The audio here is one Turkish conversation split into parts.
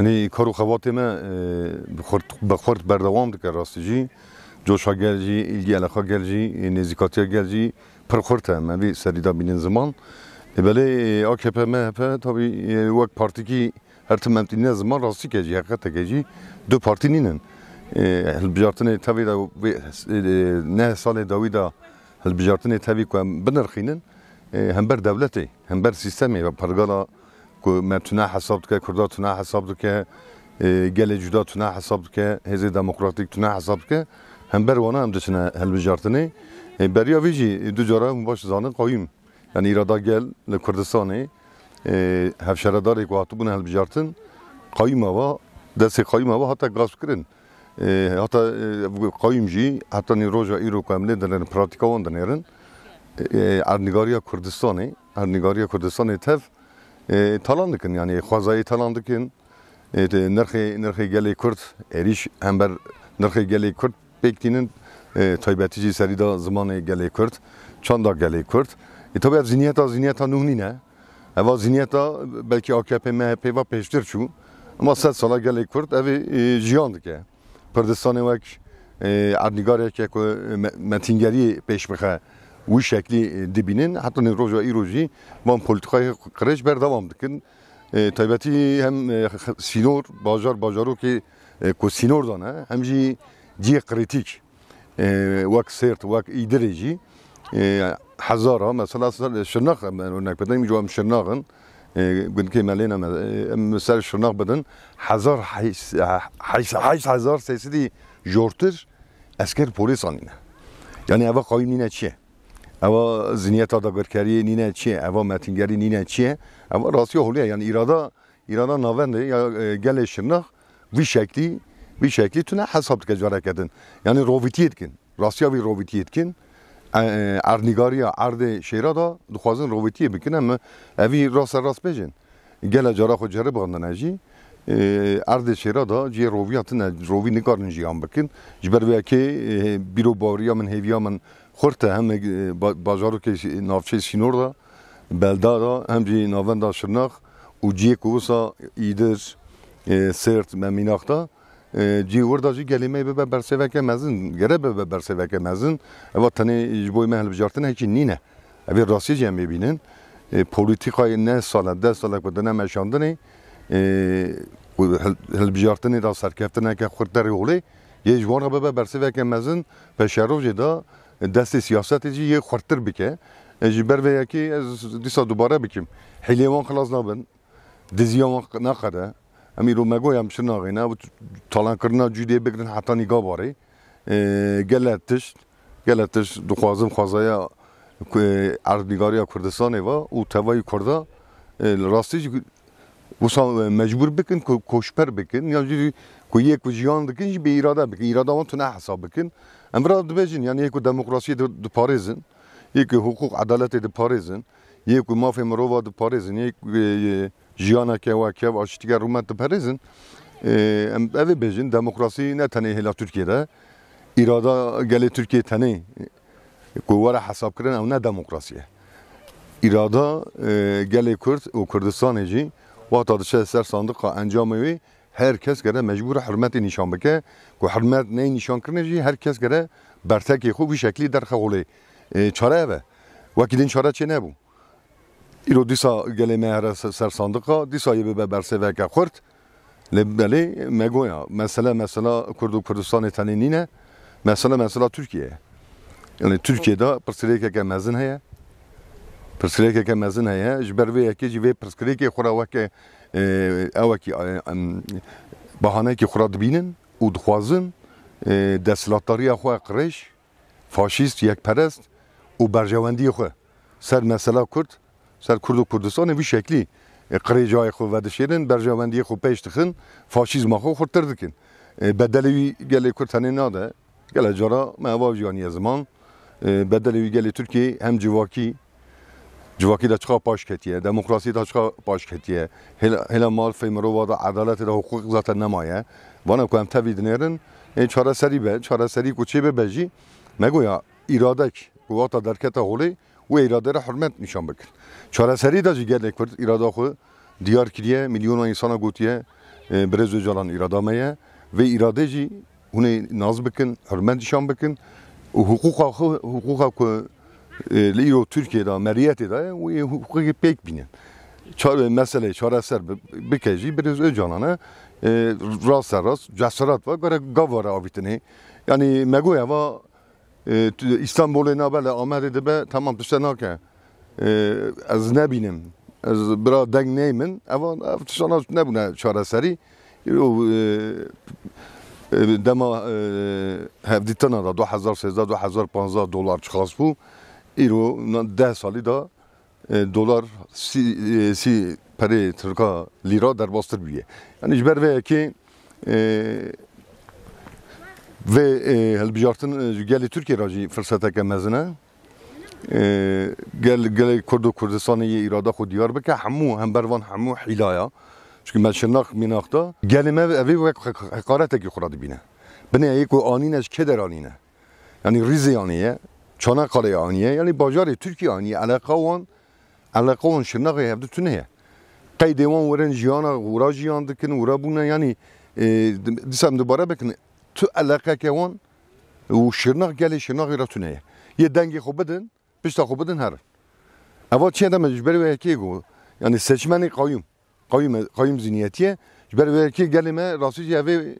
یعنی کارو خواته ما بخورد بخورد بردوام دکر راستی جی جوشا گل جی ایلگی علاقه گل جی نزیکاتی گل جی پر خورد هم من بی سریدا بینین زمان بله AKP MHP tabi vak parti ki her tememti e e, e ne zaman rastı keci hakikaten keci dö parti ninin hilbijartinê tevî da ne salê dawî da hilbijartinê tevî ku em binirxînin hember dewletê hember sîstemê ve pargala کو ما تونه حساب که کردا تونه حساب که گل جدا تونه حساب که هزی دموکراتیک تونه حساب که هم بر وانا هم دچنه هل بجارتنی بریا ویجی دو جارا مباش زانه قایم یعنی ایرادا گل لکردستانی هفشرداری که هاتو بونه هل بجارتن قایم هوا دست قایم هوا حتی گاز کرن حتی قایم جی حتی نیروژا ایرو کاملی دنرن پراتیکا وان دنرن ارنگاریا کردستانی ارنگاریا کردستانی تف talandikin yani xwazayê talandikin nirxê nirxê gelê Kurd êrîş hember nirxê gelê Kurd pêk tînin taybetî jî serî da zimanê gelê Kurd çanda gelê Kurd e tabi ev zinyeta zinyeta nûnî ne eva zinyeta belkî AKP va pêştir çû ama sed sala gelê Kurd evê jiyan dike Kurdistanê wek erdnigareke ku metingeriyê pêş bixe وی شکلی دبینن حتی نروژ و ایروژی با پلیتیکای قرش بر دوام دکن تایبتی هم سینور بازار بازارو که کو سینور دانه هم جی جی قریتیک وک سرت وک ایدرجی حزارة مثلا شرناق هناك بدن يجوا من شرناقن قلت كي مالينا مثال شرناق بدن حزار حيس حيس حيس حزار سيسدي جورتر عسكر بوليس عنينا يعني هذا قوي مننا شيء اوا زنیت داگرکاری نینه چیه اوا متنگری نینه چیه اوا راستی هولیه یعنی ایرادا ایرادا ناونده یا گل شنخ وی شکلی وی شکلی تو نه حساب که جوره کردن یعنی رویتیت کن راستی وی رویتیت کن ارنگاریا ارد شیرا دا دخوازن رویتی بکن اما اوی راست راست بجن گل جارا خود جره بغندن اجی ارد شیرا دا جی رویاتن روی نکارن جیان بکن جبر وی که بیرو باوریا من هیویا من خورته هم بازارو کې نافچه سینور دا بلدا دا هم جی ناوند دا شرناخ او جی کوسا ایدر سرت ممیناختا جی وردا جی گلیمه به برسوک مزن گره به برسوک مزن و تنه جبوی محل بجارتن هکی نینه اوی راستی جی هم ببینن پولیتیکای نه ساله ده ساله کده نه مشاندنه هل بجارتنه دا سرکفتنه که خورده ریوله یه جوان به برسوک مزن به شروع جدا دست سیاست جی یه خورتر بکه جی بر و یکی از دیسا دوباره بکیم حیوان خلاص نابن دزیوان نقده امی رو مگو هم شر ناغینه و تالان کرنا جوده بگرن حتی نگاه باره گلتش گلتش دو خوازم خوازایا عربیگاری کردستانه و او توای کرده راستی وسا مجبور بکن که کشپر بکن یا جی که یک جیان دکن جی به ایراده بکن ایراده تو نه حساب بکن امرا دبجن يعني يكو ديمقراطية دو باريزن يكو حقوق عدالة دو باريزن يكو مافي مروفا دو باريزن يكو جيانا كوا كوا اشتيا رومان دو باريزن اوي بجن ديمقراطي نه تنه هلا تركيا irada gelê Türkiye tenê gowara hesab kirin ew ne demokrasiye. İrada gelê Kurd û Kurdistanê jî wata dişe ser sandiqa encamê wê هر کس گره مجبور حرمت نشان بکه که حرمت نه نشان کرنه جی هر کس گره برتکی خوب شکلی در خوله چاره به وکی دین چاره چه نبو ایرو دیسا گلی مهر سر صندوقا دیسا یه به برسه وکه خورد لبلی مگویا مثلا مثلا کرد و کردستان تنینینه مثلا مثلا ترکیه یعنی ترکیه دا پرسیلی که مزن هیه پرسکریکه که مزن هیا جبر وی که جی وی پرسکریکه خورا وکه اوکی بهانه که خوراد بینن و دخوازن دستلاتاری خو قریش فاشیست یک پرست و برجواندی خو سر مسئله کرد سر کرد و کردستان وی شکلی قریجای خو ودشیرن برجواندی خو پیش تخن فاشیزم خو خورتر دکن بدلوی گله کرتنه ناده گله جارا مهواب جانی زمان بدلوی گله ترکی هم جواکی جواکی دا چخا پاش کتیه دموکراسی دا چخا پاش کتیه هلا هلا مال فی مروا دا عدالت دا حقوق ذات نمایه وانا کوم تاوی دنیرن این چاره سری به چاره سری کوچه به بجی مگویا ایرادک قوات درکت هولی و ایراده را حرمت نشان بکن چاره سری دا جگل کرد ایرادا خو دیار کریه میلیون انسان گوتیه برز جلان ایرادامه و ایراده جی هونه ناز بکن حرمت نشان بکن و حقوق خو حقوق خو لی او ترکیه دا مریت دا و حقوقی پیک بینن çare mesele çareser bir keci biraz öcanana e, rast rast cesaret var göre gavara abitini yani megoya va e, İstanbul'e ne böyle Amerika'da be tamam tuşa nake e, az ne binim az bira deng neymin ama e, tuşa e, ne bu ne çareseri e, o dema hevditana da 2016 2015 dolar çıkas bu Iro deh salî e, dolar si e, si tirka lîra lira bûye. Yani ji ber vê ve e, vê hilbijartin ji gelê Tirkiye ra jî firseteke mezin e. Gel gelê Kurd û Kurdistanê yê îrada xwe diyar bike hemû hembervan hemû hîla ya. Çünkü me şirnak minak da gelê me evê wek hekaretekî xwe ra dibîne. Binê yek û anîne Yani rîzê anî Çanakkale aniye yani bazarı Türkiye aniye alaka olan alaka olan şırnak hevdi tüneye. Kaydevan veren jiyana vura jiyan dikin buna yani e, disem dubara bekin tu alaka kevan o şırnak gele şırnak ira tüneye. Ye dengi xobedin pişta xobedin her. Ava çiye de mecbur ve erkeği go. Yani seçmeni kayyum. Kayyum, kayyum zihniyetiye. Ber ve ki gelime rastlıca evi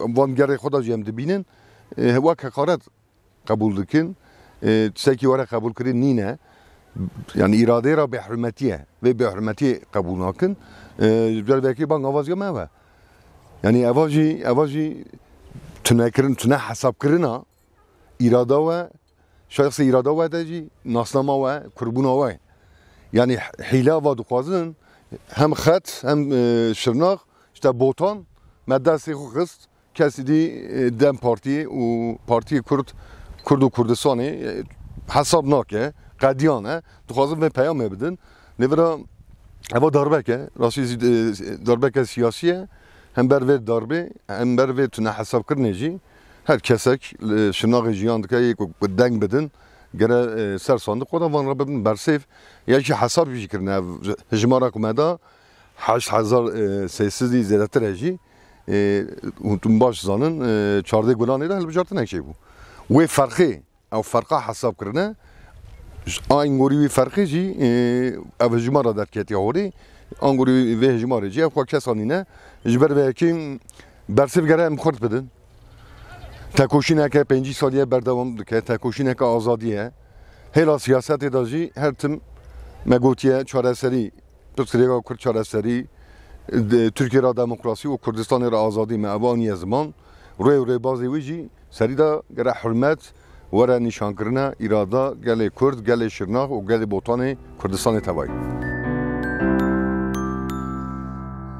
van geri xoda cem dibinin. Hava kakaret kabul dikin. تساكي ورا قبول كرين نينا يعني إرادة را بحرمتية في بحرمتية قبول ناكن جل بيكي بان أواز يوم أوا يعني أواجي أواجي تنكرن تنا حساب كرنا إرادة و شخص إرادة و تجي نصنما و كربونا و يعني حيلة و دخوازن هم خط هم شرناخ işte botan maddesi hukuk kesti dem parti u parti kurt کرد و کردستانی حساب ناکه قدیانه تو خواستم به پیام بدن نبرا اوه داربکه راستی داربک سیاسیه هم بر وی داربه هم بر وی تونه حساب کرنه جی هر کسک شناغ جیان دکه یک دنگ بدن گره سر صندوق خودم وان را ببین برسیف یا که حساب بیشی کرنه هجمارا کمدا هشت هزار سیسیزی زیادتر هجی اون باش زانن چارده گلانه ده هل بجارتن بود و فرقه او فرقه حساب کرنه آن گوری وی فرقه جی او جمارا در کتی هوری آن گوری وی جمارا جی او خواه کسانی نه جبر وی اکی برسیف گره ام خورد بدن تکوشینه که پنجی سالیه بردوام دکه تکوشینه که آزادیه هیلا سیاست دا جی هر تم مگوتیه چاره سری پسکریگا کرد چاره سری ترکیه را دموکراسی و کردستان را آزادی مه اوانی زمان روی روی بازی ویجی سری دا گره حرمت وره نشان کردن اراده گله کرد گله شرناخ و گله بوتان کردستان تبایی